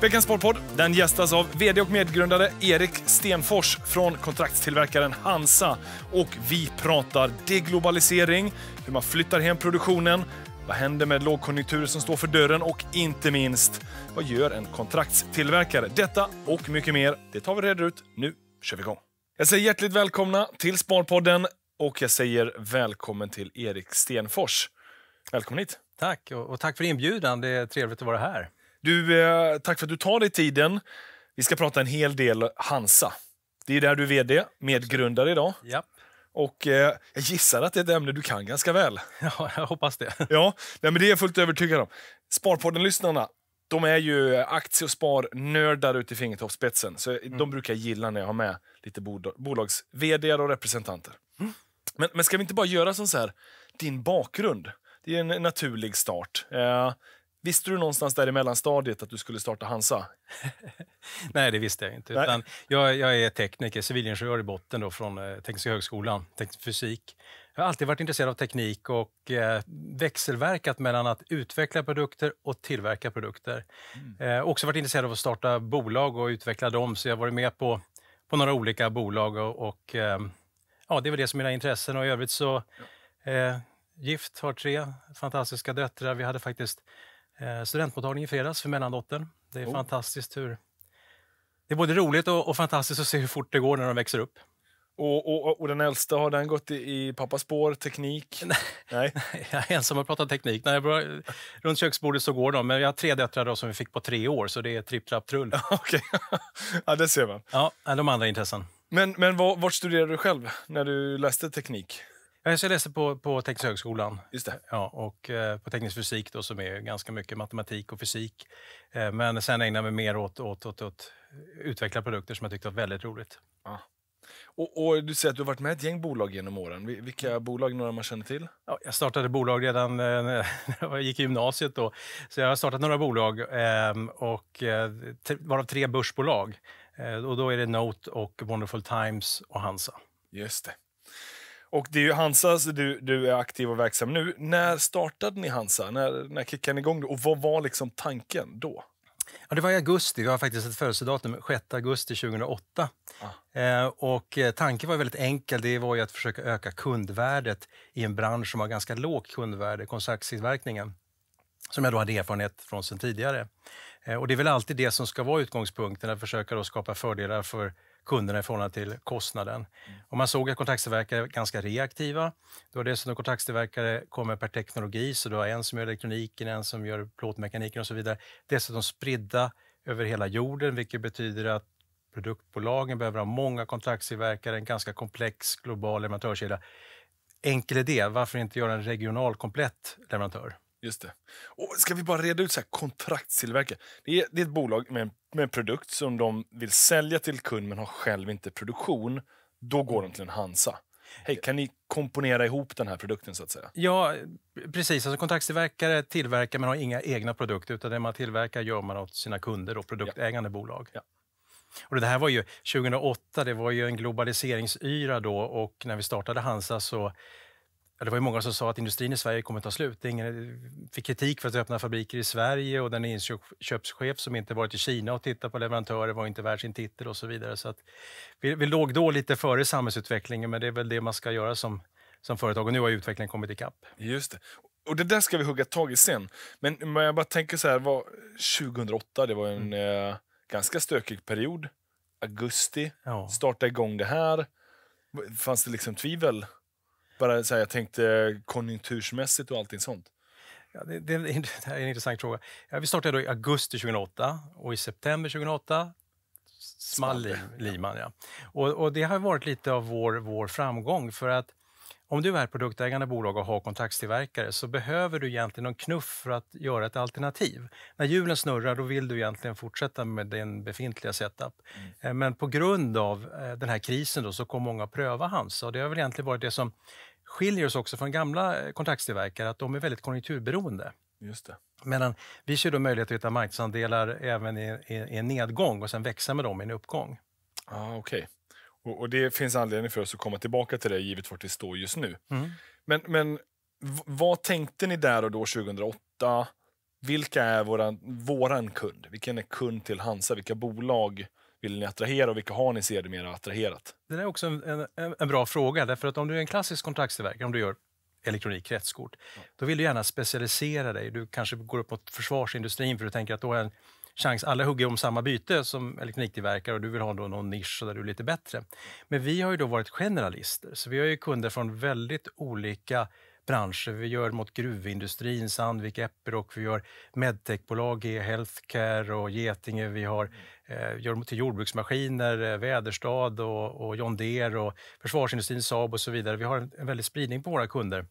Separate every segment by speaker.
Speaker 1: Veckans Sportpodd den gästas av vd och medgrundare Erik Stenfors från kontraktstillverkaren Hansa. Och vi pratar deglobalisering, hur man flyttar hem produktionen, vad händer med lågkonjunkturer som står för dörren och inte minst, vad gör en kontraktstillverkare? Detta och mycket mer, det tar vi reda ut. Nu kör vi igång. Jag säger hjärtligt välkomna till Sparpodden och jag säger välkommen till Erik Stenfors. Välkommen hit. Tack, och tack för inbjudan. Det är trevligt att vara här. Du, eh, tack för att du tar dig tiden. Vi ska prata en hel del Hansa. Det är där du är vd, medgrundare idag. Ja. Och eh, jag gissar att det är ett ämne du kan ganska väl. Ja, jag hoppas det. Ja, nej, men det är jag fullt övertygad om. Sparpodden-lyssnarna, de är ju aktie och sparnördar ut i fingertoppsspetsen. mm. de brukar gilla när jag har med lite bolags vd och representanter. Mm. Men, men, ska vi inte bara göra sån så här, din bakgrund? Det är en naturlig start. Eh, Visste du någonstans där i mellanstadiet att du skulle starta Hansa?
Speaker 2: Nej, det visste jag inte. Utan jag, jag, är tekniker, civilingenjör i botten då, från eh, Tekniska högskolan, teknisk fysik. Jag har alltid varit intresserad av teknik och eh, växelverkat mellan att utveckla produkter och tillverka produkter. Mm. Eh, också varit intresserad av att starta bolag och utveckla dem, så jag har varit med på, på några olika bolag. Och, och eh, ja, Det är väl det som är mina intressen. Och I övrigt så, eh, gift, har tre fantastiska döttrar. Vi hade faktiskt Eh, studentmottagning i fredags för mellandottern. Det är oh. fantastiskt hur... Det är både roligt och, och, fantastiskt att se hur fort det går när de växer
Speaker 1: upp. Och, och, och den äldsta, har den gått i, i pappas spår, teknik? Nej.
Speaker 2: jag är ensam och pratar teknik. När jag började, runt köksbordet så går de, men jag har tre döttrar som vi fick på tre år, så det är tripp, trapp, trull. Okej, ja, det ser man. Ja, de andra intressen.
Speaker 1: Men, men vart studerade du själv när du läste teknik? jag läste på, på Tekniska
Speaker 2: högskolan Just det. Ja, och eh, på teknisk fysik då, som är ganska mycket matematik och fysik. Eh, men sen ägnade jag mig mer åt, att eh, utveckla produkter som jag tyckte var väldigt roligt.
Speaker 1: Ah. Och, och, Du säger att du har varit med i ett gäng bolag genom åren. Vilka mm. bolag några man känner till? Ja, jag startade
Speaker 2: bolag redan eh, när jag gick i gymnasiet. Då. Så jag har startat några bolag, ehm, eh, och, varav tre börsbolag. Eh, och då är det Note, och Wonderful Times
Speaker 1: och Hansa. Just det. Och det är ju Hansa, du, du är aktiv och verksam nu. När startade ni Hansa? När, när kickade ni igång det? Och vad var liksom tanken då?
Speaker 2: Ja, det var i augusti. Vi har faktiskt ett födelsedatum, 6 augusti 2008. Ah. Eh, och eh, tanken var väldigt enkel. Det var att försöka öka kundvärdet i en bransch som har ganska lågt kundvärde, kontraktstillverkningen som jag då hade erfarenhet från sen tidigare. Eh, och Det är väl alltid det som ska vara utgångspunkten, att försöka skapa fördelar för kunderna i förhållande till kostnaden. Mm. Och man såg att kontraktstillverkare var ganska reaktiva. Det var dessutom kontraktstillverkare kommer per teknologi, så du har en som gör elektroniken, en som gör plåtmekaniken och så vidare. Dessutom spridda över hela jorden, vilket betyder att produktbolagen behöver ha många kontraktstillverkare, en ganska komplex global leverantörskedja. Enkel idé, varför inte göra en regional
Speaker 1: komplett leverantör? Just det. Och ska vi bara reda ut så här kontraktstillverkare? Det är, det är ett bolag med, med en produkt som de vill sälja till kund men har själv inte produktion. Då går de till en Hansa. Hej, kan ni komponera ihop den här produkten så att säga?
Speaker 2: Ja, precis. Alltså, kontraktstillverkare tillverkar men har inga egna produkter utan det man tillverkar gör man åt sina kunder och produktägande ja. bolag. Ja. Och det här var ju 2008, det var ju en globaliseringsyra då och när vi startade Hansa så det var ju många som sa att industrin i Sverige kommer att ta slut. Ingen fick kritik för att öppna fabriker i Sverige och den inköpschef som inte varit i Kina och tittat på leverantörer var inte värd sin titel och så vidare. Så att vi, vi låg då
Speaker 1: lite före samhällsutvecklingen, men det är väl det man ska göra som, som företag. Och nu har utvecklingen kommit ikapp. Just det. Och det där ska vi hugga tag i sen. Men, men jag bara tänker så här, var 2008, det var en mm. eh, ganska stökig period. Augusti, ja. starta igång det här. Fanns det liksom tvivel? Bara så här, jag tänkte konjunktursmässigt och allting sånt. Ja, det, det, det, här är en intressant fråga. Ja, vi startade då i augusti 2008
Speaker 2: och i september 2008 small liman. Ja. Och, och, det har varit lite av vår, vår framgång. för att om du är produktägande bolag och har kontraktstillverkare så behöver du egentligen en knuff för att göra ett alternativ. När hjulen snurrar då vill du egentligen fortsätta med din befintliga setup. Mm. Eh, men på grund av eh, den här krisen då, så kom många att pröva Hansa och det har väl egentligen varit det som skiljer oss också från gamla eh, kontraktstillverkare att de är väldigt konjunkturberoende. Just det. Medan vi ser då möjlighet att hitta marknadsandelar även i, i, i, en nedgång och sen växa med dem i en uppgång.
Speaker 1: Ah, Okej. Okay. Och, och, det finns anledning för oss att komma tillbaka till det givet vart vi står just nu. Mm. Men, men vad tänkte ni där och då 2008? Vilka är våran, våran kund? Vilken är kund till Hansa? Vilka bolag vill ni attrahera och vilka har ni sedermera attraherat? Det
Speaker 2: är också en, en, en, bra fråga, därför att om du är en klassisk kontraktstillverkare, om du gör elektronik, ja. då vill du gärna specialisera dig. Du kanske går upp mot försvarsindustrin för du tänker att då är en chans, alla hugger om samma byte som elektroniktillverkare och du vill ha då någon nisch där du är lite bättre. Men vi har ju då varit generalister, så vi har ju kunder från väldigt olika branscher. Vi gör mot gruvindustrin, Sandvik, Epiroc, vi gör medtechbolag, e-healthcare och Getinge. Vi har, mm. eh, gör mot till jordbruksmaskiner, eh, Väderstad och, och John Deere och försvarsindustrin, Saab och så vidare. Vi har en, en väldig spridning på våra kunder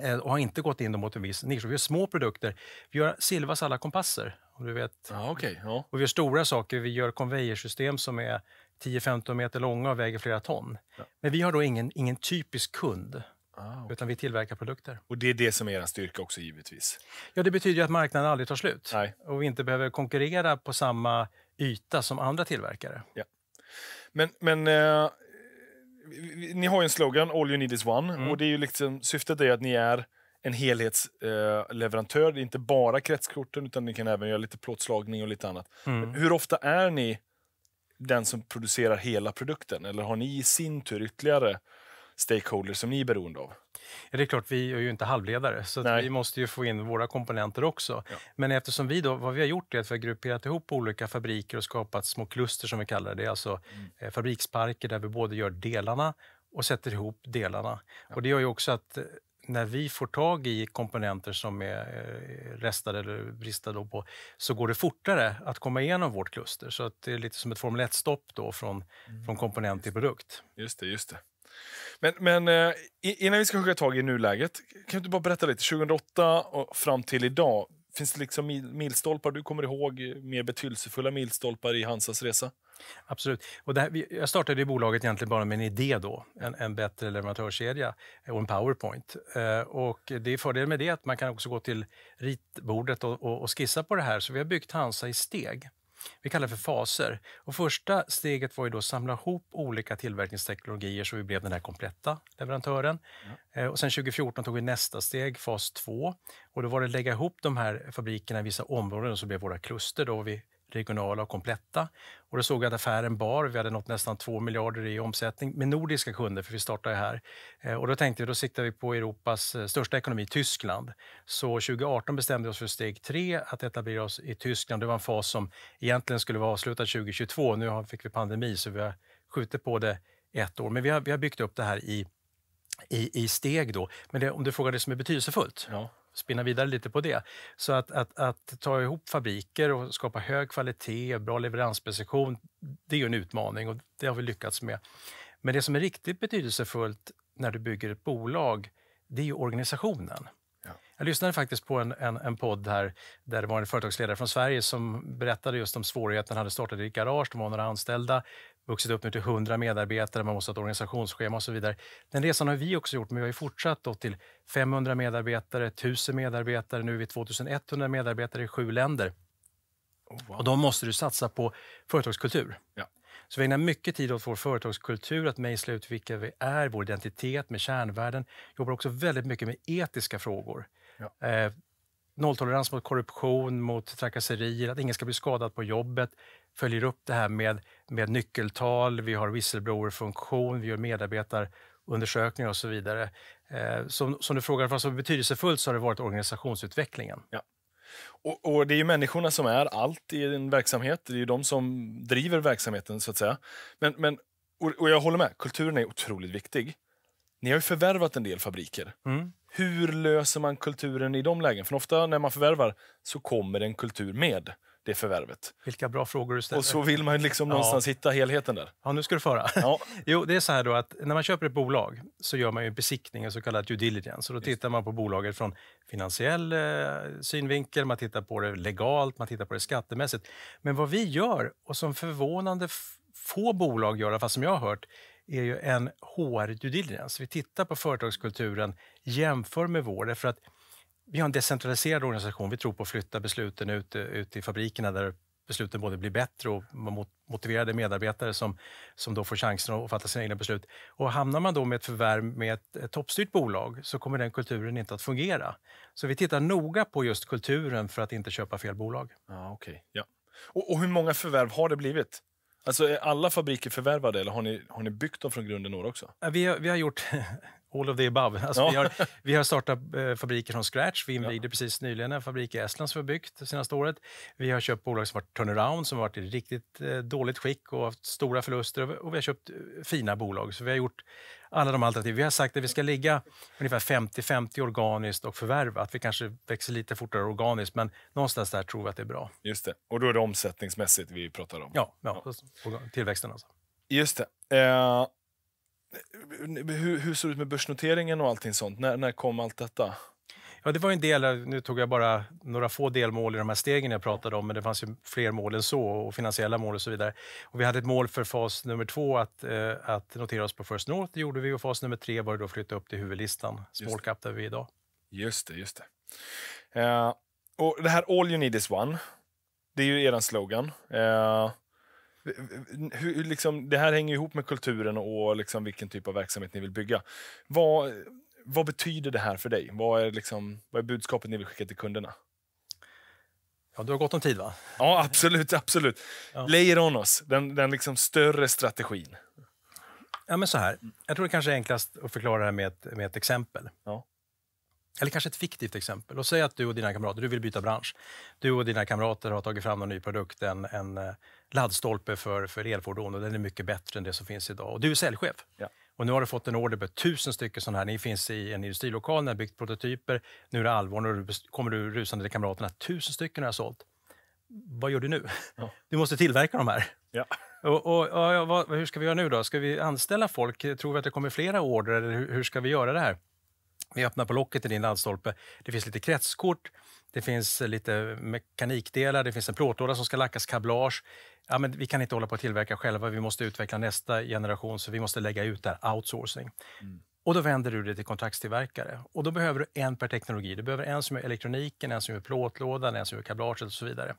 Speaker 2: eh, och har inte gått in mot en viss nisch. Vi gör små produkter. Vi gör Silvas alla kompasser. Om du vet. Ja, okay, ja. Och vi gör stora saker. Vi gör konvejersystem som är 10-15 meter långa och väger flera ton. Ja. Men vi har då ingen, ingen typisk kund. Ah, okay. Utan vi tillverkar produkter. Och det är det som är er styrka också givetvis? Ja, det betyder att marknaden aldrig tar slut. Nej. Och vi inte behöver konkurrera på samma yta som andra tillverkare.
Speaker 1: Ja. Men, men eh, ni har ju en slogan, All you need is one. Mm. Och det är ju liksom, syftet är att ni är en helhetsleverantör. Eh, det är inte bara kretskorten, utan ni kan även göra lite plåtslagning och lite annat. Mm. Hur ofta är ni den som producerar hela produkten? Eller har ni i sin tur ytterligare stakeholders som ni är beroende av?
Speaker 2: Ja, det är klart, vi är ju inte halvledare, så vi måste ju få in våra komponenter också. Ja. Men eftersom vi då, vad vi har gjort är att vi har grupperat ihop olika fabriker och skapat små kluster som vi kallar det. alltså mm. Eh, fabriksparker där vi både gör delarna och sätter ihop delarna. Ja. Och det gör ju också att eh, när vi får tag i komponenter som är eh, restade eller bristade på, så går det fortare att komma igenom vårt kluster. Så att det är lite som ett Formel 1-stopp då från, mm. från komponent till produkt.
Speaker 1: Just det, just det. Men, men eh, innan vi ska hugga tag i nuläget, kan du bara berätta lite? 2008 och fram till idag, finns det liksom milstolpar du kommer ihåg? Mer betydelsefulla milstolpar i Hansas resa? Absolut. Och här, jag startade bolaget egentligen
Speaker 2: bara med en idé då, en, en bättre leverantörskedja och en powerpoint. Eh, och det är fördelen med det att man kan också gå till ritbordet och, och, och skissa på det här. Så vi har byggt Hansa i steg vi kallar det för faser. Och första steget var ju då att samla ihop olika tillverkningsteknologier så vi blev den här kompletta leverantören. Ja. Eh, och sen 2014 tog vi nästa steg, fas 2. då var det att lägga ihop de här fabrikerna i vissa områden och så blev våra kluster. Då vi regionala och kompletta. Och då såg jag att affären bar. Vi hade nått nästan 2 miljarder i omsättning med nordiska kunder, för vi startade här. Eh, och då tänkte vi, då siktar vi på Europas eh, största ekonomi, Tyskland. Så 2018 bestämde vi oss för steg tre, att etablera oss i Tyskland. Det var en fas som egentligen skulle vara avslutad 2022. Nu fick vi pandemi, så vi har skjutit på det ett år. Men vi har, vi har byggt upp det här i, i, i steg. Då. Men det, om du frågar det som är betydelsefullt, ja spinna vidare lite på det. Så att, att, att ta ihop fabriker och skapa hög kvalitet, och bra leveransprecision, det är ju en utmaning och det har vi lyckats med. Men det som är riktigt betydelsefullt när du bygger ett bolag, det är ju organisationen. Ja. Jag lyssnade faktiskt på en, en, en, podd här där det var en företagsledare från Sverige som berättade just om svårigheterna Han hade startat i ett garage, de var några anställda vuxit upp nu till 100 medarbetare, man måste ha ett organisationsschema och så vidare. Den resan har vi också gjort, men vi har fortsatt då till 500 medarbetare, 1000 medarbetare, nu är vi 2100 medarbetare i sju länder. Oh, wow. Och då måste du satsa på företagskultur. Ja. Så vi ägnar mycket tid åt vår företagskultur, att mejsla ut vilka vi är, vår identitet med kärnvärden. jobbar också väldigt mycket med etiska frågor. Ja. Eh, nolltolerans mot korruption, mot trakasserier, att ingen ska bli skadad på jobbet, följer upp det här med, med nyckeltal, vi har whistleblower-funktion, vi gör medarbetarundersökningar och så vidare. Eh, som, som du frågar vad som är betydelsefullt så har det varit organisationsutvecklingen. Ja.
Speaker 1: Och, och, Det är människorna som är allt i en verksamhet. Det är de som driver verksamheten. så att säga. Men, men, och, Jag håller med, kulturen är otroligt viktig. Ni har ju förvärvat en del fabriker. Mm. Hur löser man kulturen i de lägen? För ofta när man förvärvar så kommer en kultur med det förvärvet.
Speaker 2: Vilka bra frågor du ställer. Och så vill man liksom ja. någonstans hitta
Speaker 1: helheten där. Ja, nu ska du föra. Ja. Jo,
Speaker 2: det är så här då att när man köper ett bolag så gör man ju besiktning, så kallad due diligence. Och då Just. tittar man på bolaget från finansiell eh, synvinkel, man tittar på det legalt, man tittar på det skattemässigt. Men vad vi gör, och som förvånande få bolag gör, i som jag har hört, är ju en HR-due diligence. Vi tittar på företagskulturen, jämför med vår. För att vi har en decentraliserad organisation. Vi tror på att flytta besluten ut, ut i fabrikerna där besluten både blir bättre och motiverade medarbetare som, som då får chansen att fatta sina egna beslut. Och hamnar man då med ett förvärv med ett, ett toppstyrt bolag så kommer den kulturen inte att fungera. Så vi tittar noga på just kulturen för att inte köpa fel bolag.
Speaker 1: Ah, okay. ja. och, och hur många förvärv har det blivit? Alltså är alla fabriker förvärvade eller har ni, har ni byggt dem från grunden några också?
Speaker 2: Vi har, vi har gjort All of the above. Alltså ja. vi, har, vi har startat eh, fabriker från scratch. Vi invigde ja. precis nyligen en fabrik i Estland som vi har byggt det senaste året. Vi har köpt bolag som varit turnaround, som varit i riktigt eh, dåligt skick och haft stora förluster. Och vi har köpt eh, fina bolag. Så vi har gjort alla de alternativ. Vi har sagt att vi ska ligga ungefär 50-50 organiskt och förvärva. Att vi kanske växer lite fortare organiskt, men någonstans där tror vi att det är bra.
Speaker 1: Just det. Och då är det omsättningsmässigt vi pratar om? Ja, ja, ja. tillväxten alltså. Just det. Eh hur, hur såg det ut med börsnoteringen och allting sånt? När, när kom allt detta?
Speaker 2: Ja, det var en del, nu tog jag bara några få delmål i de här stegen jag pratade om, men det fanns ju fler mål än så och finansiella mål och så vidare. Och vi hade ett mål för fas nummer två att, eh, att notera oss på First North, det gjorde vi och fas nummer tre var då att flytta upp till huvudlistan, small cap där vi är idag. Just
Speaker 1: det, just det. Uh, och det här All you need is one, det är ju er slogan. Uh, hur, liksom, det här hänger ihop med kulturen och liksom vilken typ av verksamhet ni vill bygga. Vad, vad betyder det här för dig? Vad är, liksom, vad är budskapet ni vill skicka till kunderna? Ja, du har gott om tid, va? Ja, absolut. absolut. Ja. Layer on us, den, den liksom större strategin.
Speaker 2: Ja, men så här. Jag tror det kanske är enklast att förklara det här med ett, med ett exempel. Ja eller kanske ett fiktivt exempel. Och säg att du och dina kamrater, du vill byta bransch. Du och dina kamrater har tagit fram en ny produkt, en, en eh, laddstolpe för, för elfordon och den är mycket bättre än det som finns idag. Och du är säljchef. Ja. Och nu har du fått en order på tusen stycken sådana här. Ni finns i en industrilokal, ni har byggt prototyper. Nu är det allvar och kommer du rusande till kamraterna. Tusen stycken har jag sålt. Vad gör du nu? Ja. Du måste tillverka de här. Ja. Och, och, och vad, hur ska vi göra nu då? Ska vi anställa folk? Tror vi att det kommer flera order? Eller hur, hur ska vi göra det här? Vi öppnar på locket i din laddstolpe. Det finns lite kretskort, det finns lite mekanikdelar, det finns en plåtlåda som ska lackas, kablage. Ja, men vi kan inte hålla på att tillverka själva, vi måste utveckla nästa generation, så vi måste lägga ut det här, outsourcing. Mm. Och då vänder du dig till kontraktstillverkare. Och då behöver du en per teknologi. Du behöver en som är elektroniken, en som är plåtlådan, en som är kablaget och så vidare.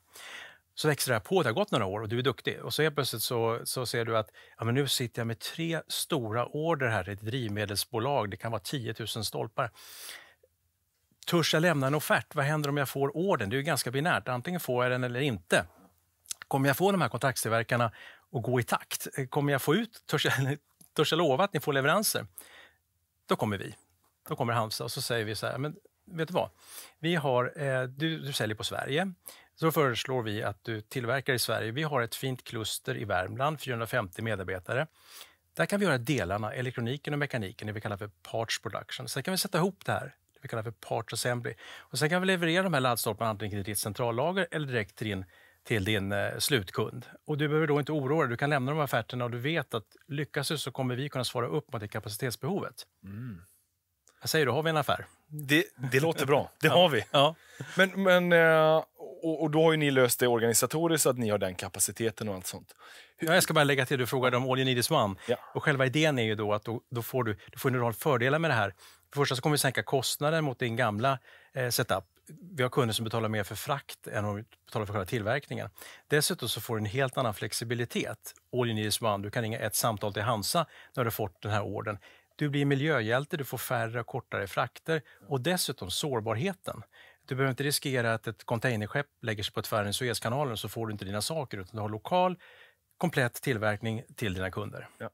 Speaker 2: Så växer det här på, det har gått några år och du är duktig. Och så helt plötsligt så, så ser du att ja, men nu sitter jag med tre stora order här i ett drivmedelsbolag. Det kan vara 10 000 stolpar. Törs jag lämna en offert? Vad händer om jag får orden? Det är ganska binärt. Antingen får jag den eller inte. Kommer jag få de här kontraktstillverkarna att gå i takt? Kommer jag få ut, törs jag, törs jag lova att ni får leveranser? Då kommer vi. Då kommer Halmstad och så säger vi så här, men vet du vad? Vi har, eh, du, du säljer på Sverige. Så föreslår vi att du tillverkar i Sverige. Vi har ett fint kluster i Värmland, 450 medarbetare. Där kan vi göra delarna, elektroniken och mekaniken, det vi kallar för parts production. Sen kan vi sätta ihop det här, det vi kallar för parts assembly. Och sen kan vi leverera de här laddstolparna antingen till ditt centrallager eller direkt till din, till din eh, slutkund. Och du behöver då inte oroa dig, du kan lämna de här offerterna och du vet att lyckas du så kommer vi kunna svara upp mot det kapacitetsbehovet. Mm. säger du, har vi en affär?
Speaker 1: Det, det låter bra, det har vi. Ja. Men, men eh, och, och, då har ni löst det organisatoriskt, så att ni har den kapaciteten och allt sånt.
Speaker 2: Ja, jag ska bara lägga till, du frågade om All You Need Is One. Ja. Och själva idén är ju då att då, då får du, du får en rad fördelar med det här. För första så kommer vi sänka kostnaden mot din gamla eh, setup. Vi har kunder som betalar mer för frakt än de betalar för själva tillverkningen. Dessutom så får du en helt annan flexibilitet. All you need is one. Du kan ringa ett samtal till Hansa när du fått den här orden. Du blir miljöhjälte, du får färre och kortare frakter och dessutom sårbarheten. Du behöver inte riskera att ett containerskepp lägger sig på tvären Suezkanalen så får du inte dina saker, utan du har lokal, komplett tillverkning till dina kunder. Ja.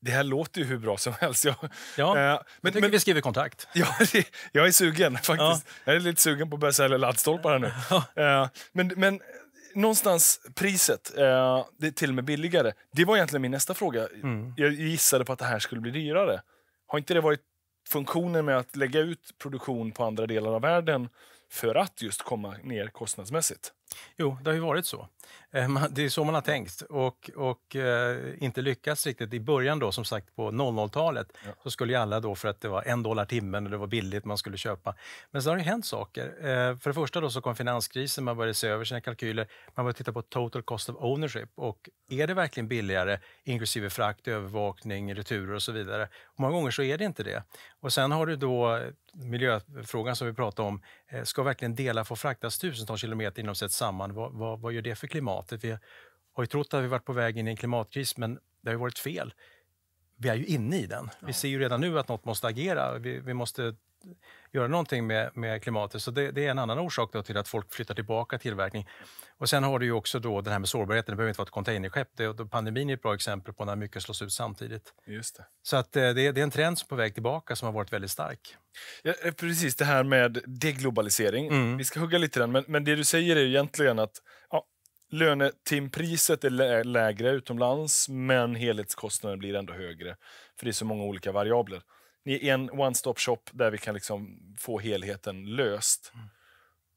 Speaker 2: Det
Speaker 1: här låter ju hur bra som helst. Ja, ja eh, men, jag men vi skriver kontakt. Ja, jag är sugen faktiskt. Ja. Jag är lite sugen på att börja sälja laddstolpar här nu. Ja. Eh, men, men någonstans priset, eh, det är till och med billigare. Det var egentligen min nästa fråga. Mm. Jag gissade på att det här skulle bli dyrare. Har inte det varit funktionen med att lägga ut produktion på andra delar av världen för att just komma ner kostnadsmässigt. Jo, det har ju varit så.
Speaker 2: Eh, det är så man har tänkt och, och eh, inte lyckats riktigt. I början då, som sagt, på 00-talet, ja. så skulle ju alla då, för att det var en dollar timmen och det var billigt, man skulle köpa. Men sen har det hänt saker. Eh, för det första då så kom finanskrisen, man började se över sina kalkyler. Man började titta på total cost of ownership och är det verkligen billigare, inklusive frakt, övervakning, returer och så vidare? Och många gånger så är det inte det. Och sen har du då miljöfrågan som vi pratade om. Ska verkligen delar få fraktas tusentals kilometer inom sitt samman. Vad, vad, vad, gör det för klimatet? Vi har ju trott att vi varit på väg in i en klimatkris, men det har ju varit fel. Vi är ju inne i den. Vi ser ju redan nu att något måste agera. Vi, vi måste göra någonting med, med klimatet. Så det, det, är en annan orsak till att folk flyttar tillbaka tillverkning. Och sen har du ju också då den här med sårbarheten. Det behöver inte vara ett containerskepp. Det, då, pandemin är ett bra exempel på när mycket slås ut samtidigt. Just det. Så att eh, det, det, är en trend som är på väg tillbaka som har varit väldigt stark.
Speaker 1: Ja, eh, precis, det här med deglobalisering. Mm. Vi ska hugga lite i den, men, men det du säger är egentligen att ja, lönetimpriset är lä lägre utomlands men helhetskostnaden blir ändå högre för det är så många olika variabler ni är en one-stop shop där vi kan liksom få helheten löst. Mm.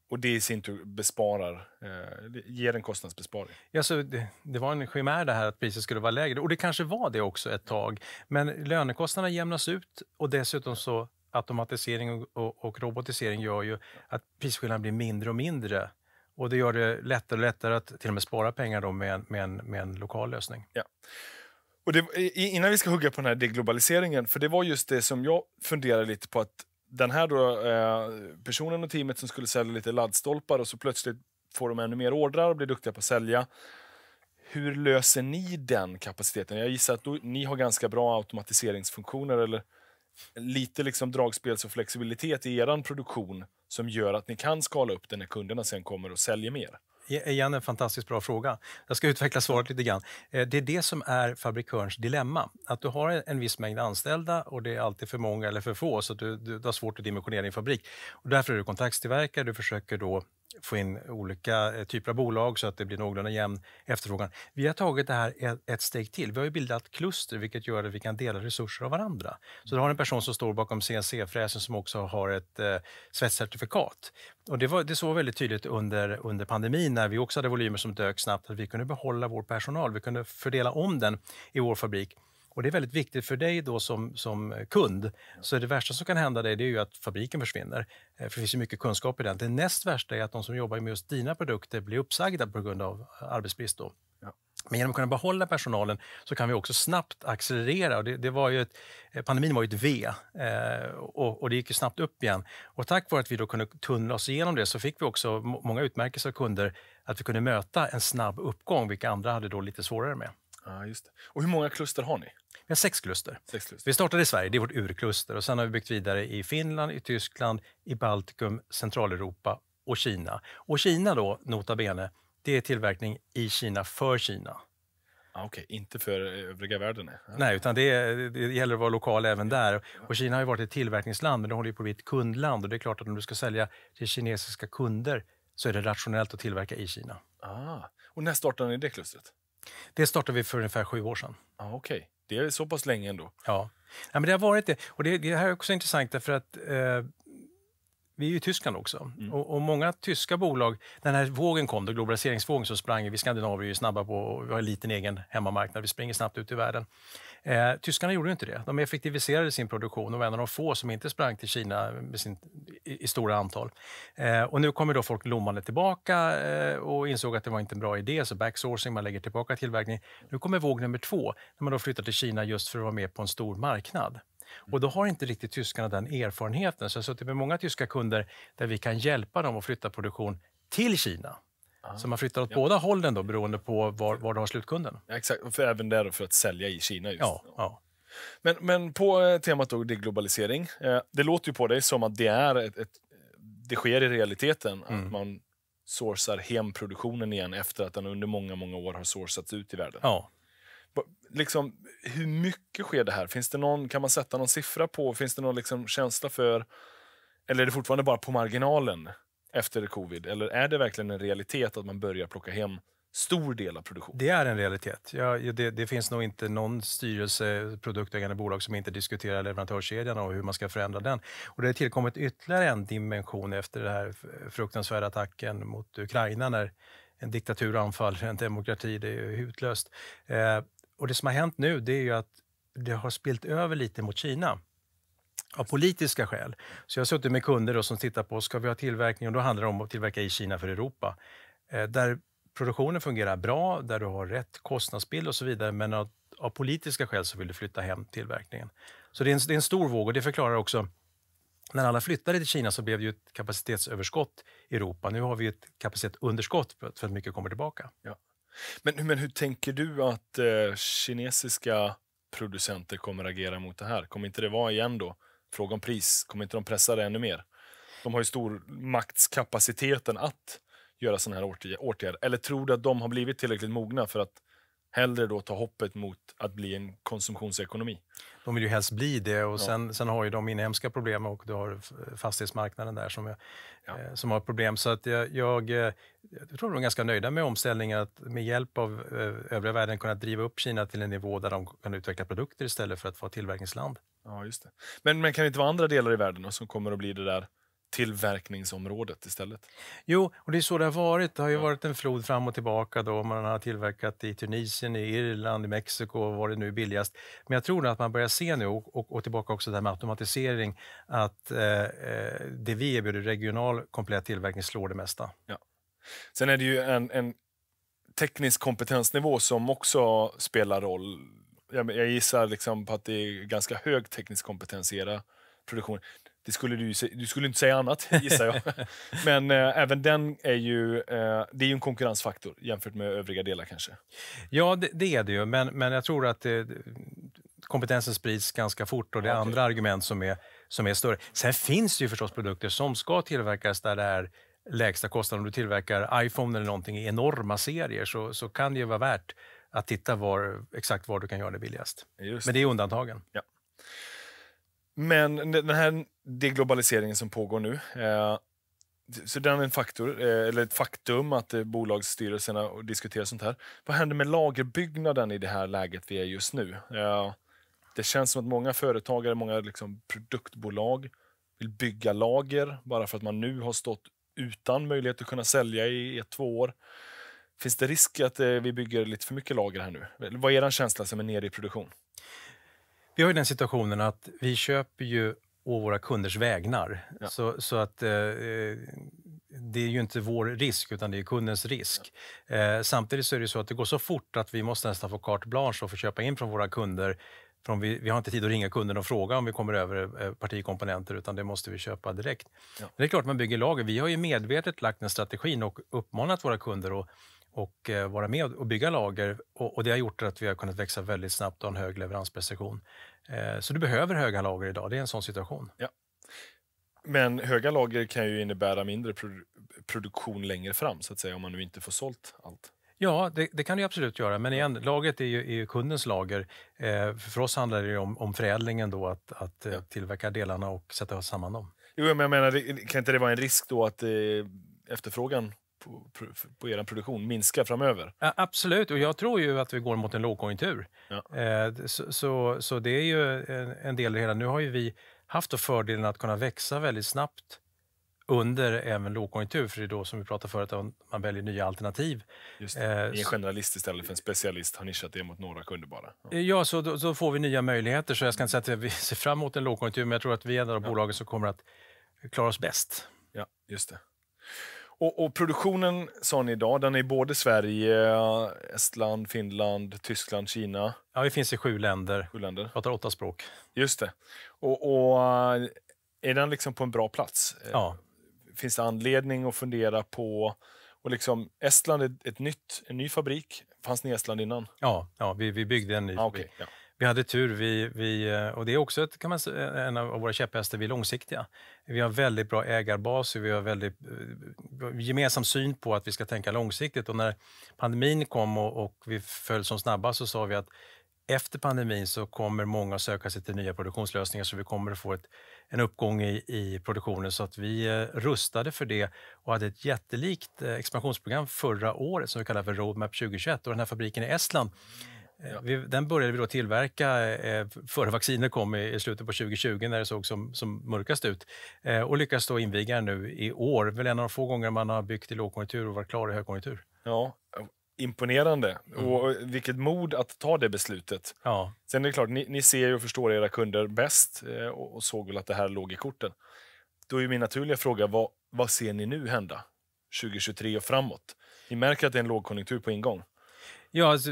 Speaker 1: Och det i sin tur besparar, eh, ger en kostnadsbesparing.
Speaker 2: Ja, så det, det, var en chimär det här att priset skulle vara lägre. Och det kanske var det också ett tag. Men lönekostnaderna jämnas ut och dessutom så automatisering och, och, och robotisering gör ju att prisskillnaden blir mindre och mindre. Och det gör det lättare och lättare att till och med
Speaker 1: spara pengar då med, med, en, med en lokal lösning. Ja. Och det, innan vi ska hugga på den här deglobaliseringen, för det var just det som jag funderade lite på att den här då, eh, personen och teamet som skulle sälja lite laddstolpar och så plötsligt får de ännu mer ordrar och blir duktiga på att sälja. Hur löser ni den kapaciteten? Jag gissar att då, ni har ganska bra automatiseringsfunktioner eller lite liksom dragspels och flexibilitet i er produktion som gör att ni kan skala upp den när kunderna sen kommer och säljer mer
Speaker 2: igen en fantastiskt bra fråga. Jag ska utveckla svaret lite grann. Eh, det är det som är fabrikörens dilemma. Att du har en viss mängd anställda och det är alltid för många eller för få så du, du, du har svårt att dimensionera din fabrik. Och därför är du kontraktstillverkare, du försöker då få in olika eh, typer av bolag så att det blir någorlunda jämn efterfrågan. Vi har tagit det här ett steg till. Vi har bildat kluster vilket gör att vi kan dela resurser av varandra. Så du har en person som står bakom CNC-fräsen som också har ett eh, svetscertifikat. Och det, var, det såg väldigt tydligt under, under pandemin när vi också hade volymer som dök snabbt att vi kunde behålla vår personal. Vi kunde fördela om den i vår fabrik och det är väldigt viktigt för dig då som, som eh, kund. Så det värsta som kan hända dig det är ju att fabriken försvinner. Eh, för det finns ju mycket kunskap i den. Det näst värsta är att de som jobbar med just dina produkter blir uppsagda på grund av eh, arbetsbrist. Då. Men genom att kunna behålla personalen så kan vi också snabbt accelerera. Det, det var ju ett, pandemin var ju ett V eh, och, och, det gick snabbt upp igen. Och tack vare att vi då kunde tunnla oss igenom det så fick vi också många utmärkelser av kunder att vi kunde möta en snabb uppgång, vilka andra hade då lite svårare med.
Speaker 1: Ja, just det. Och hur många kluster har ni? Vi har sex kluster. sex kluster.
Speaker 2: Vi startade i Sverige, det är vårt urkluster. Och sen har vi byggt vidare i Finland, i Tyskland, i Baltikum, Centraleuropa och Kina. Och Kina då, nota bene, det är tillverkning i Kina för Kina.
Speaker 1: Ah, Okej, okay. inte för övriga världen?
Speaker 2: Nej, utan det, det, gäller att vara lokal även där. Och Kina har varit ett tillverkningsland, men det håller på att bli ett kundland. Och det är klart att om du ska sälja till kinesiska kunder så är det rationellt att tillverka i Kina.
Speaker 1: Ah. Och när startade ni det klustret?
Speaker 2: Det startade vi för ungefär sju år sedan.
Speaker 1: Ah, Okej, okay. det är så pass länge ändå.
Speaker 2: Ja, ja men det har varit det. Och det, det här är också intressant därför att eh, vi är ju i Tyskland också. Mm. Och, och, många tyska bolag, den här vågen kom, då, globaliseringsvågen, så sprang vi skandinavier ju snabba på och vi har en liten egen hemmamarknad. Vi springer snabbt ut i världen. Eh, tyskarna gjorde inte det. De effektiviserade sin produktion och var en av de få som inte sprang till Kina sin, i, i, stora antal. Eh, och nu kommer då folk lommande tillbaka eh, och insåg att det var inte en bra idé, så backsourcing, man lägger tillbaka tillverkning. Nu kommer våg nummer två, när man då flyttar till Kina just för att vara med på en stor marknad. Mm. Och då har inte riktigt tyskarna den erfarenheten. Så jag har suttit med många tyska kunder där vi kan hjälpa dem att flytta produktion till Kina Aha. Så man flyttar åt ja. båda hållen då,
Speaker 1: beroende på var, var du har slutkunden. Ja, exakt, för även där för att sälja i Kina. Just. Ja, ja. Men, men på eh, temat då, deglobalisering. Eh, det låter ju på dig som att det är ett, ett det sker i realiteten. att mm. man sourcar hem produktionen igen efter att den under många, många år har sourcats ut i världen. Ja. Liksom, hur mycket sker det här? Finns det någon, kan man sätta någon siffra på? Finns det någon liksom känsla för... Eller är det fortfarande bara på marginalen? efter covid? Eller är det verkligen en realitet att man börjar plocka hem stor del av produktionen?
Speaker 2: Det är en realitet. Ja, det, det finns nog inte någon styrelse, produktägande bolag som inte diskuterar leverantörskedjan och hur man ska förändra den. Och det har tillkommit ytterligare en dimension efter den här fruktansvärda attacken mot Ukraina när en diktatur anfaller en demokrati. Det är utlöst. Eh, och det som har hänt nu det är ju att det har spilt över lite mot Kina av politiska skäl. Så jag har suttit med kunder då som tittar på, ska vi ha tillverkning? Och då handlar det om att tillverka i Kina för Europa. Eh, där produktionen fungerar bra, där du har rätt kostnadsbild och så vidare, men av, av politiska skäl så vill du flytta hem tillverkningen. Så det är, en, det är en stor våg och det förklarar också när alla flyttade till Kina så blev det ju ett kapacitetsöverskott i Europa. Nu har vi ett kapacitetsunderskott för att mycket kommer tillbaka.
Speaker 1: Ja. Men, men hur tänker du att eh, kinesiska producenter kommer agera mot det här? Kommer inte det vara igen då fråga om pris. Kommer inte de pressa det ännu mer? De har ju stor maktskapaciteten att göra sådana här åtgärder. Eller tror du att de har blivit tillräckligt mogna för att hellre då ta hoppet mot att bli en konsumtionsekonomi. De vill ju helst bli det och ja. sen, har ju de inhemska
Speaker 2: problem och du har fastighetsmarknaden där som, är, ja. eh, som har problem. Så att jag, jag, eh, jag, tror de är ganska nöjda med omställningen att med hjälp av eh, övriga världen kunna driva upp Kina till en nivå där de kan utveckla produkter istället för att
Speaker 1: vara tillverkningsland. Ja, just det. Men, men kan det inte vara andra delar i världen då, som kommer att bli det där tillverkningsområdet istället.
Speaker 2: Jo, och det är så det har
Speaker 1: varit. Det har ju varit en flod fram och tillbaka.
Speaker 2: Då. Man har tillverkat i Tunisien, i Irland, i Mexiko, var det nu billigast. Men jag tror att man börjar se nu, och, och, tillbaka också det här med automatisering, att eh, eh, det vi erbjuder,
Speaker 1: regional komplett tillverkning, slår det mesta. Ja. Sen är det ju en, en teknisk kompetensnivå som också spelar roll. Jag, jag gissar liksom på att det är ganska hög teknisk kompetens i era produktioner. Det skulle du, du skulle inte säga annat, gissar jag. Men eh, även den är ju, eh, det är ju en konkurrensfaktor jämfört med övriga delar kanske.
Speaker 2: Ja, det, det är det ju, men, men jag tror att eh, kompetensen sprids ganska fort och det är ja, andra argument som är, som är större. Sen finns det ju förstås produkter som ska tillverkas där det är lägsta kostnaden. Om du tillverkar iPhone eller någonting i enorma serier så, så kan det ju vara värt att titta var, exakt var du kan göra det billigast. Just. Men det är undantagen.
Speaker 1: Ja. Men den här deglobaliseringen som pågår nu, eh, så den är en faktor, eh, eller ett faktum att eh, bolagsstyrelserna diskuterar sånt här. Vad händer med lagerbyggnaden i det här läget vi är just nu? Eh, det känns som att många företagare, många liksom produktbolag vill bygga lager bara för att man nu har stått utan möjlighet att kunna sälja i ett, två år. Finns det risk att eh, vi bygger lite för mycket lager här nu? Vad är er känsla som är nere i produktion?
Speaker 2: Vi har ju den situationen att vi köper ju å våra kunders vägnar. Ja. Så, så att eh, eh det är ju inte vår risk, utan det är kundens risk. Ja. Eh, samtidigt så är det så att det går så fort att vi måste nästan få carte blanche och få köpa in från våra kunder. Från vi, vi har inte tid att ringa kunden och fråga om vi kommer över eh, partikomponenter, utan det måste vi köpa direkt. Ja. Det är klart man bygger lager. Vi har ju medvetet lagt den strategin och uppmanat våra kunder att och eh, vara med och bygga lager. Och, det har gjort att vi har kunnat växa väldigt snabbt och ha en hög leveransprecision. Eh, så du behöver höga lager idag, det är en sån situation.
Speaker 1: Ja. Men höga lager kan ju innebära mindre produktion längre fram, så att säga, om man nu inte får sålt allt.
Speaker 2: Ja, det, det, kan det absolut göra, men igen, lagret är ju, är ju kundens lager. Eh, för oss handlar det om, om förädlingen, då, att, att eh, ja. tillverka delarna och sätta samman dem.
Speaker 1: Jo, men jag menar, kan inte det vara en risk då att eh, efterfrågan på, på, er produktion minska framöver?
Speaker 2: Ja, absolut, och jag tror ju att vi går mot en lågkonjunktur. Ja. Eh, så, så, så, det är ju en, en del i det hela. Nu har ju vi haft fördelen att kunna växa väldigt snabbt under även lågkonjunktur, för det är då som vi pratade förut man väljer nya alternativ. Just det. Eh, ni
Speaker 1: generalist istället för en specialist, har nischat det mot några kunder bara.
Speaker 2: Ja, eh, ja så då, så får vi nya möjligheter. Så jag ska inte säga att vi ser fram emot en lågkonjunktur, men jag tror att vi är en av ja. bolagen som kommer att klara oss bäst. Ja, just det.
Speaker 1: Och, och, produktionen, sa ni idag, den är i både Sverige, Estland, Finland, Tyskland, Kina? Ja, vi finns i sju länder. Sju länder. Pratar åtta språk. Just det. Och, och, eh, är den liksom på en bra plats? Eh, ja. Finns det anledning att fundera på... Och liksom, Estland är ett nytt, en ny fabrik. Fanns ni i Estland innan?
Speaker 2: Ja, ja vi, vi byggde en ny ah, fabrik. Okay, ja. Vi hade tur, vi, vi, eh, och det är också ett, kan man säga, eh, en av våra käpphästar, vi är långsiktiga. Vi har väldigt bra ägarbas och vi har väldigt eh, gemensam syn på att vi ska tänka långsiktigt. Och när pandemin kom och, och vi föll som snabbast så sa vi att efter pandemin så kommer många söka sig till nya produktionslösningar så vi kommer att få ett, en uppgång i, i produktionen. Så att vi rustade för det och hade ett jättelikt expansionsprogram förra året som vi kallar för Roadmap 2021. Och den här fabriken i Estland Ja. Vi, den började vi då tillverka eh, före vaccinet kom i, i, slutet på 2020 när det såg som, som mörkast ut eh, och lyckas då inviga den nu i år. Väl en av de få gånger man har byggt i lågkonjunktur och varit klar i högkonjunktur.
Speaker 1: Ja, imponerande. Mm. Och vilket mod att ta det beslutet. Ja. Sen är det klart, ni, ni ser och förstår era kunder bäst eh, och, och, såg väl att det här låg i korten. Då är min naturliga fråga, vad, vad ser ni nu hända 2023 och framåt? Ni märker att det är en lågkonjunktur på ingång.
Speaker 2: Ja, alltså,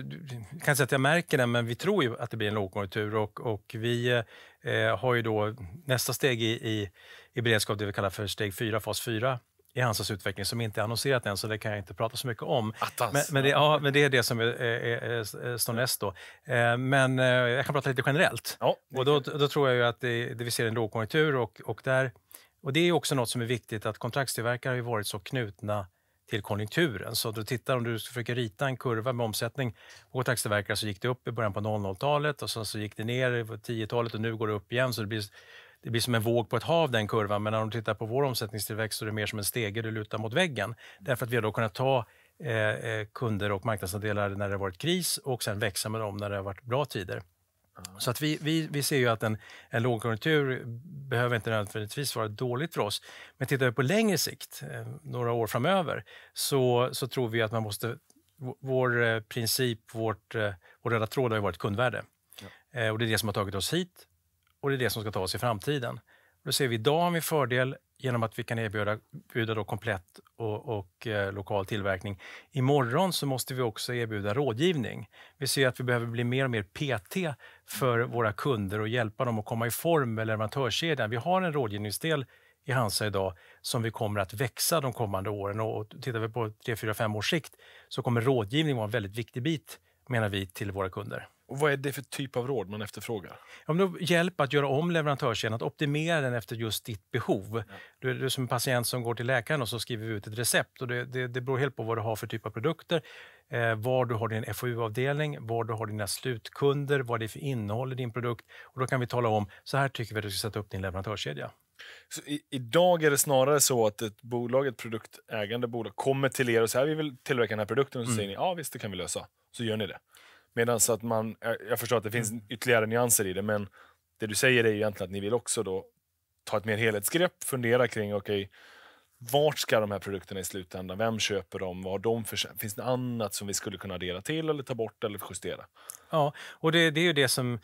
Speaker 2: jag kan säga att jag märker det, men vi tror ju att det blir en lågkonjunktur och, och vi eh, har ju då nästa steg i, i, i beredskap, det vi kallar för steg 4, fas 4 i Hansas utveckling som inte är annonserat än, så det kan jag inte prata så mycket om. Men, men, det, ja, men det är det som står näst. Då. Eh, men eh, jag kan prata lite generellt. Ja, och då, då, tror jag ju att det, det vi ser en lågkonjunktur och, och, där, och det är också något som är viktigt att kontraktstillverkare har varit så knutna till konjunkturen. Så du tittar, om du försöker rita en kurva med omsättning på taxitillverkare så gick det upp i början på 00-talet och sen så gick det ner på 10-talet och nu går det upp igen. Så det blir, det blir som en våg på ett hav den kurvan. Men när du tittar på vår omsättningstillväxt så är det mer som en stege du lutar mot väggen. Därför att vi har då kunnat ta eh, eh kunder och marknadsandelar när det har varit kris och sen växa med dem när det har varit bra tider. Så att vi, vi, vi ser ju att en, en lågkonjunktur behöver inte nödvändigtvis vara dåligt för oss. Men tittar vi på längre sikt, eh, några år framöver, så, så tror vi att man måste... Vår eh, princip, vårt, eh, vår röda tråd har ju varit kundvärde. Ja. Och det är det som har tagit oss hit och det är det som ska ta oss i framtiden. då ser vi idag har vi fördel genom att vi kan erbjuda, erbjuda då komplett och, och eh, lokal tillverkning. Imorgon så måste vi också erbjuda rådgivning. Vi ser att vi behöver bli mer och mer PT för våra kunder och hjälpa dem att komma i form med leverantörskedjan. Vi har en rådgivningsdel i Hansa idag som vi kommer att växa de kommande åren. Och, tittar vi på 3, 5 års sikt så kommer rådgivning vara en väldigt viktig bit, menar vi, till våra kunder.
Speaker 1: Och vad är det för typ av råd man efterfrågar? Ja,
Speaker 2: men hjälp att göra om leverantörskedjan, att optimera den efter just ditt behov. Ja. Du, du är som en patient som går till läkaren och så skriver vi ut ett recept. Och det, det, det beror helt på vad du har för typ av produkter, eh, var du har din FoU-avdelning, var du har dina slutkunder, vad det är för innehåll i din produkt. Och då kan vi tala om, så här tycker vi att du ska sätta upp din leverantörskedja.
Speaker 1: I, idag är det snarare så att ett bolag, ett produktägande bolag, kommer till er och säger vi vill tillverka den här produkten och så mm. säger ni ja visst, det kan vi lösa. Så gör ni det. Medan så att man, eh, jag förstår att det finns mm. ytterligare nyanser i det, men det du säger är egentligen att ni vill också då ta ett mer helhetsgrepp, fundera kring okej, okay, vart ska de här produkterna i slutändan? Vem köper dem? Vad de för, finns det annat som vi skulle kunna addera till eller ta bort eller justera?
Speaker 2: Ja, och det, det är ju det som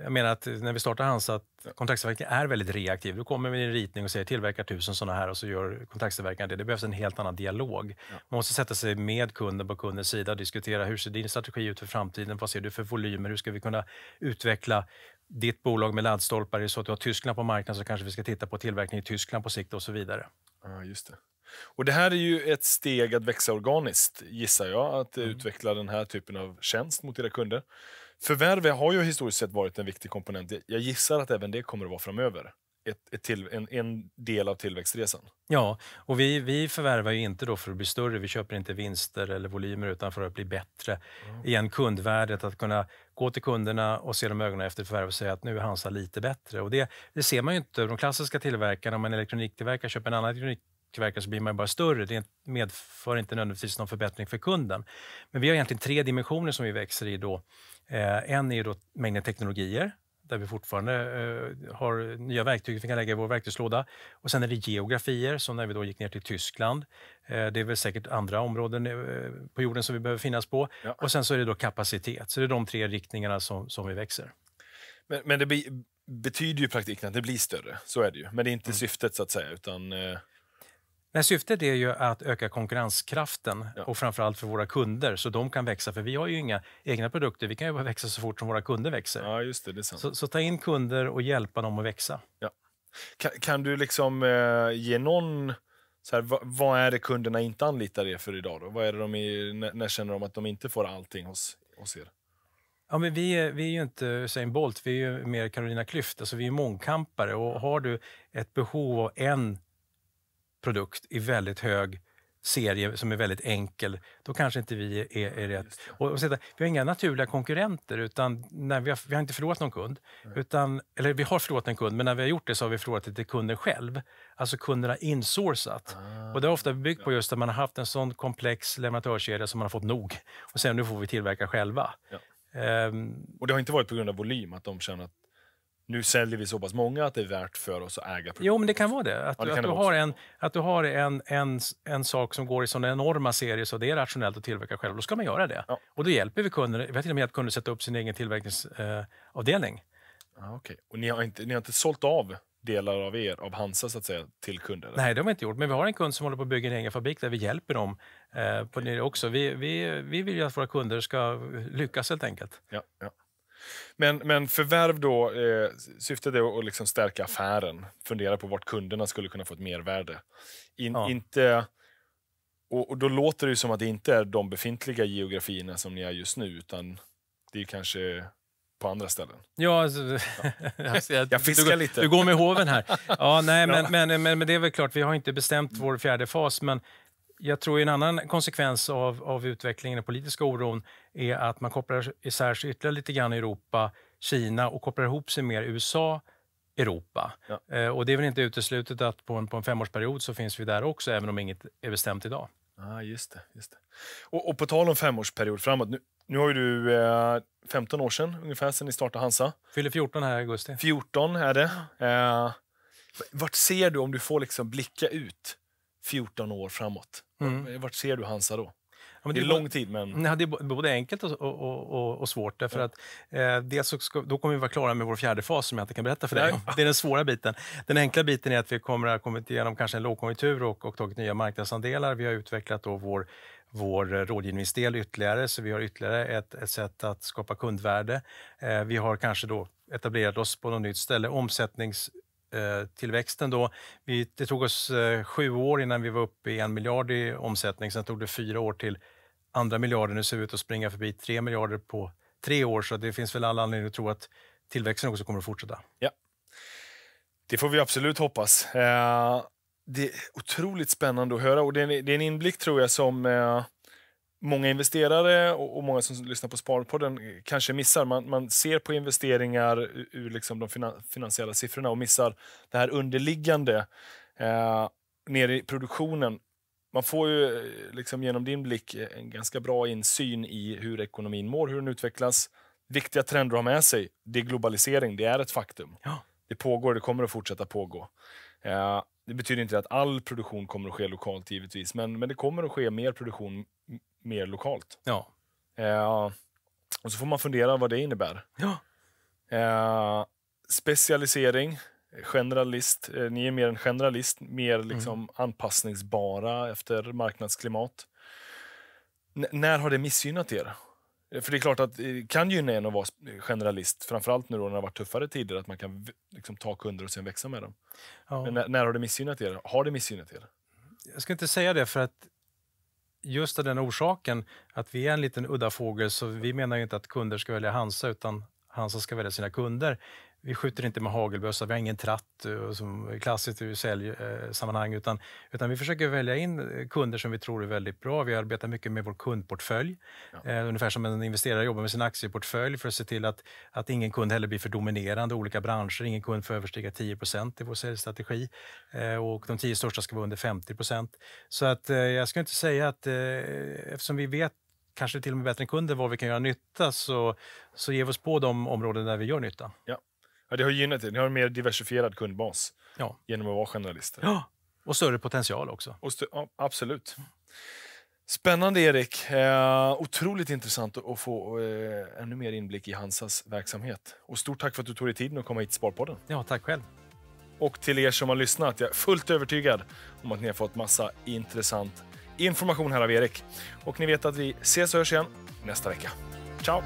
Speaker 2: jag menar att när vi startar Hansa, att kontraktstillverkning är väldigt reaktiv. Du kommer med din ritning och säger tillverkar tusen sådana här och så gör kontraktstillverkaren det. Det behövs en helt annan dialog. Man måste sätta sig med kunden på kundens sida och diskutera hur ser din strategi ut för framtiden? Vad ser du för volymer? Hur ska vi kunna utveckla ditt bolag med laddstolpar? Är det så att du har Tyskland på marknaden så kanske vi ska titta på tillverkning i Tyskland på sikt och så vidare.
Speaker 1: Ja, just det. Och Det här är ju ett steg att växa organiskt, gissar jag, att mm. utveckla den här typen av tjänst mot era kunder. Förvärv har ju historiskt sett varit en viktig komponent. Jag gissar att även det kommer att vara framöver. Ett, ett till, en, en, del av tillväxtresan.
Speaker 2: Ja, och vi, vi förvärvar ju inte då för att bli större. Vi köper inte vinster eller volymer utan för att bli bättre. Mm. Igen, kundvärdet, att kunna gå till kunderna och se dem i ögonen efter förvärv och säga att nu är Hansa lite bättre. Och det, det ser man ju inte. De klassiska tillverkarna, om en elektroniktillverkare köper en annan elektronik så blir man ju bara större. Det medför inte nödvändigtvis någon förbättring för kunden. Men vi har egentligen tre dimensioner som vi växer i då. Eh, en är då mängden teknologier där vi fortfarande eh, har nya verktyg vi kan lägga i vår verktygslåda. Och sen är det geografier, som när vi då gick ner till Tyskland. Eh, det är väl säkert andra områden på jorden som vi behöver finnas på. Ja. Och sen så är det då kapacitet. Så det är de tre riktningarna som, som vi växer.
Speaker 1: Men, men det betyder ju praktiken att det blir större, så är det ju. Men det är inte mm. syftet så att säga, utan...
Speaker 2: Nej, syftet är ju att öka konkurrenskraften ja. och framförallt för våra kunder så de kan växa. För vi har ju inga egna produkter, vi kan ju bara växa så fort som våra kunder växer. Ja, just det, det så, så, ta in kunder och hjälpa dem att växa.
Speaker 1: Ja. Kan, kan du liksom eh, ge någon... Så här, vad, vad, är det kunderna inte anlitar er för idag? Då? Vad är de är, när, när känner de att de inte får allting hos, hos er?
Speaker 2: Ja, men vi, är, vi är ju inte Usain Bolt, vi är ju mer Carolina Klüft. Alltså, vi är mångkampare. Och har du ett behov av en produkt i väldigt hög serie som är väldigt enkel, då kanske inte vi är, är rätt. Och, och sedan, vi har inga naturliga konkurrenter, utan när vi, har, vi har inte förlorat någon kund. Utan, eller vi har förlorat en kund, men när vi har gjort det så har vi förlorat det till kunden själv. Alltså kunderna insourcat. Mm. Och det har ofta byggt ah. på just att man har haft en sån komplex leverantörskedja som man har fått nog. Och sen nu får vi
Speaker 1: tillverka själva. Ja. Um, och det har inte varit på grund av volym, att de känner att nu säljer vi så pass många att det är värt för oss att äga produkten. Jo, men det kan vara det. Att, ja, det, att, du, har en, att
Speaker 2: du har en, en, en sak som går i såna enorma serier så det är rationellt att tillverka själv. Då ska man göra det. Ja. Och då hjälper vi kunder. Vi har till och med hjälpt kunder sätta upp sin egen tillverkningsavdelning.
Speaker 1: Eh, ah, okay. Och ni har, inte, ni har inte sålt av delar av er, av Hansa, så att säga, till kunder? Nej,
Speaker 2: det har vi inte gjort. Men vi har en kund som håller på att bygga en egen fabrik där vi hjälper dem. Eh, på okay. också. Vi, vi, vi vill ju att våra kunder ska lyckas helt enkelt.
Speaker 1: Ja, ja. Men, men förvärv då, eh, syftet är att liksom stärka affären. Fundera på vart kunderna skulle kunna få ett mervärde. In, ja. inte, och, och, då låter det som att det inte är de befintliga geografierna som ni är just nu, utan det är kanske på andra ställen.
Speaker 2: Ja, alltså, ja. jag, jag fiskar du, lite. Du går med hoven här. Ja, nej, Men, men, men, men det är väl klart, vi har inte bestämt vår fjärde fas, men jag tror en annan konsekvens av, av utvecklingen, den politiska oron, är att man kopplar isär sig ytterligare lite grann i Europa, Kina och kopplar ihop sig mer USA, Europa. Ja. Eh, och det är väl inte uteslutet att på en, på en femårsperiod så finns vi där också, även om inget är bestämt idag.
Speaker 1: Ah, just det. Just det. Och, och, på tal om femårsperiod framåt. Nu, nu har ju du eh, 15 år sedan ungefär sedan ni startade Hansa. Fyller 14 här i augusti. 14 är det. Eh, vart ser du om du får liksom blicka ut? 14 år framåt. Mm. Eh, vart ser du Hansa då? Ja, det, är lång tid, men... Nej, det
Speaker 2: är både enkelt och, och, och, och svårt. ja. att, eh, dels så ska, då kommer vi vara klara med vår fjärde fas, som jag inte kan berätta för dig. Nej. Det är den svåra biten. Den enkla biten är att vi kommer att ha kommit igenom kanske en lågkonjunktur och, och tagit nya marknadsandelar. Vi har utvecklat då vår vår rådgivningsdel ytterligare, så vi har ytterligare ett, ett sätt att skapa kundvärde. Eh, vi har kanske då etablerat oss på något nytt ställe. Omsättnings Eh, tillväxten då. Vi, det tog oss eh, sju år innan vi var uppe i en miljard i omsättning. Sen tog det fyra år till andra miljarder. Nu ser vi ut att springa förbi tre miljarder på tre år, så det finns väl all anledning att tro att tillväxten också kommer att
Speaker 1: fortsätta. Ja, det får vi absolut hoppas. Eh, det är otroligt spännande att höra och det är en inblick tror jag som många investerare och, många som lyssnar på Sparpodden kanske missar. Man, man ser på investeringar ur liksom de finansiella siffrorna och missar det här underliggande eh, nere i produktionen. Man får ju eh, liksom genom din blick eh, en ganska bra insyn i hur ekonomin mår, hur den utvecklas. Viktiga trender att ha med sig, det är globalisering, det är ett faktum. Ja. Det pågår, det kommer att fortsätta pågå. Eh, det betyder inte att all produktion kommer att ske lokalt, givetvis, men, men det kommer att ske mer produktion mer lokalt. Ja. Eh, och så får man fundera vad det innebär. Ja. Eh, specialisering, generalist. Eh, ni är mer en generalist, mer mm. liksom mm. anpassningsbara efter marknadsklimat. N när har det missgynnat er? För det är klart att det eh, kan gynna en att vara generalist, framförallt nu då när det har varit tuffare tider, att man kan liksom ta kunder och sen växa med dem. Ja. Men när, när har det missgynnat er? Har det missgynnat er?
Speaker 2: Jag ska inte säga det, för att just av den orsaken att vi är en liten udda fågel, så vi menar ju inte att kunder ska välja Hansa, utan Hansa ska välja sina kunder vi skjuter inte med hagelbössa, vi har ingen tratt eh, som klassiskt i säljsammanhang, eh, utan, utan vi försöker välja in eh, kunder som vi tror är väldigt bra. Vi arbetar mycket med vår kundportfölj, ja. eh, ungefär som en investerare jobbar med sin aktieportfölj för att se till att, att ingen kund heller blir för dominerande. Olika branscher, ingen kund får överstiga 10 i vår säljstrategi eh, och de tio största ska vara under 50 Så att, eh, jag skulle inte säga att, eftersom vi vet kanske till och med bättre än kunden var vi kan göra nytta, så, så ger vi oss på de områden där vi gör nytta.
Speaker 1: Ja. Ja, det har gynnat er. Ni har en mer diversifierad kundbas ja. genom att vara generalister. Ja, och större potential också. Stö ja, absolut. Spännande, Erik. Eh, otroligt intressant att få eh, ännu mer inblick i Hansas verksamhet. Och Stort tack för att du tog dig tiden att komma hit till Sparpodden. Ja, tack själv. Och till er som har lyssnat, jag är fullt övertygad om att ni har fått massa intressant information här av Erik. Och ni vet att vi ses och hörs igen nästa vecka. Ciao!